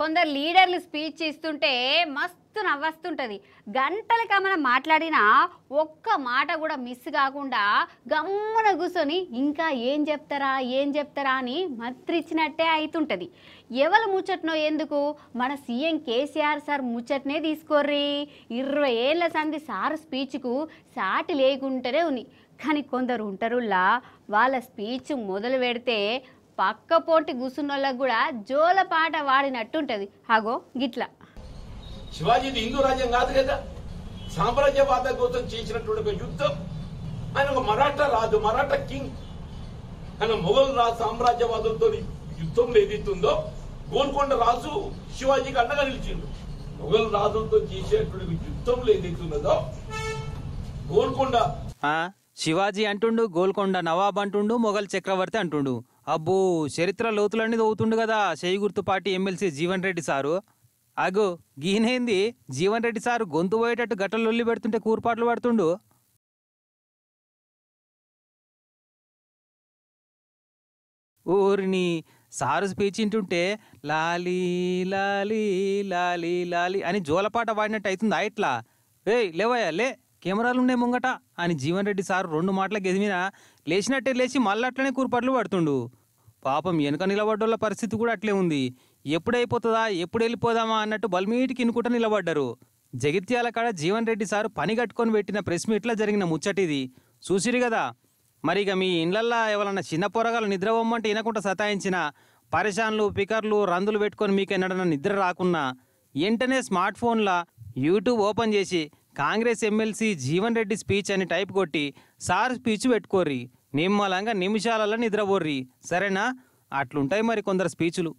కొందరు లీడర్లు స్పీచ్ ఇస్తుంటే మస్తు నవ్వస్తుంటుంది గంటలక మనం మాట్లాడిన ఒక్క మాట కూడా మిస్ కాకుండా గమ్మున కూర్చొని ఇంకా ఏం చెప్తారా ఏం చెప్తారా అని మత్రిచ్చినట్టే అవుతుంటుంది ఎవరు ముచ్చట్నో ఎందుకు మన సీఎం కేసీఆర్ సార్ ముచ్చట్నే తీసుకోర్రి ఇరవై ఏళ్ళ సంది సార్ స్పీచ్కు సాటి లేకుంటేనే ఉంది కానీ కొందరు ఉంటారులా వాళ్ళ స్పీచ్ మొదలు పెడితే పక్క పోటీ కూసున్నోళ్ళకు కూడా జోల పాట వాడినట్టుంటది హాగో గిట్లా శివాజీ హిందూ రాజ్యం కాదు కదా సామ్రాజ్యవాద కోసం చేసినటువంటి ఒక యుద్ధం ఆయన ఒక మరాఠా రాజు మరాఠా కింగ్ ఆయన మొఘల్ రాజు సామ్రాజ్యవాదంతో యుద్ధం ఏదైతుందో గోల్కొండ రాజు శివాజీకి అండగా నిలిచిండు మొఘల్ రాజులతో చేసేటువంటి యుద్ధం ఏదైతున్నదో గోల్కొండ శివాజీ అంటుండు గోల్కొండ నవాబ్ అంటుండు మొఘల్ చక్రవర్తి అంటుండు అబ్బో చరిత్ర లోతులన్నీ అవుతుండు కదా చేయి గుర్తు party MLC Jeevan Reddy sir అగో గీనేంది జీవన్ రెడ్డి సారు గొంతు పోయేటట్టు గట్టలు లొల్లి పెడుతుంటే కూర్పాట్లు పడుతుండు ఊరిని సారు స్పీచ్ ఇంటుంటే లాలీ లాలీ లాలీ లాలీ అని జోలపాట పాడినట్టు అవుతుంది ఇట్లా ఏయ్ లేవయ్యా లే కెమెరాలున్నాయి ముంగట అని జీవన్ రెడ్డి సారు రెండు మాటలకు ఎదిమినా లేచినట్టే లేచి మళ్ళీ అట్లనే కూర్పాట్లు పడుతుండు పాపం వెనుక నిలబడ్డోళ్ళ పరిస్థితి కూడా అట్లే ఉంది ఎప్పుడైపోతుందా ఎప్పుడు వెళ్ళిపోదామా అన్నట్టు బల్మీటికి ఇనుకుంట నిలబడ్డారు జగిత్యాల కాడ జీవన్ రెడ్డి సారు పని కట్టుకొని పెట్టిన ప్రెస్ మీట్లో జరిగిన ముచ్చటిది చూసిరు కదా మరి ఇక మీ ఇండ్లల్లో ఎవరన్నా చిన్న పొరగాలు నిద్రపోమ్మంటే వినకుండా సతాయించిన పరిశాన్లు పికర్లు రందులు పెట్టుకొని మీకు ఎన్నడన్నా నిద్ర రాకున్నా వెంటనే స్మార్ట్ ఫోన్ల యూట్యూబ్ ఓపెన్ చేసి కాంగ్రెస్ ఎమ్మెల్సీ జీవన్ రెడ్డి స్పీచ్ అని టైప్ కొట్టి సార్ స్పీచ్ పెట్టుకోరి నిమ్మలంగా నిమిషాలలో నిద్రపోర్రి సరేనా అట్లుంటాయి మరి కొందరు స్పీచులు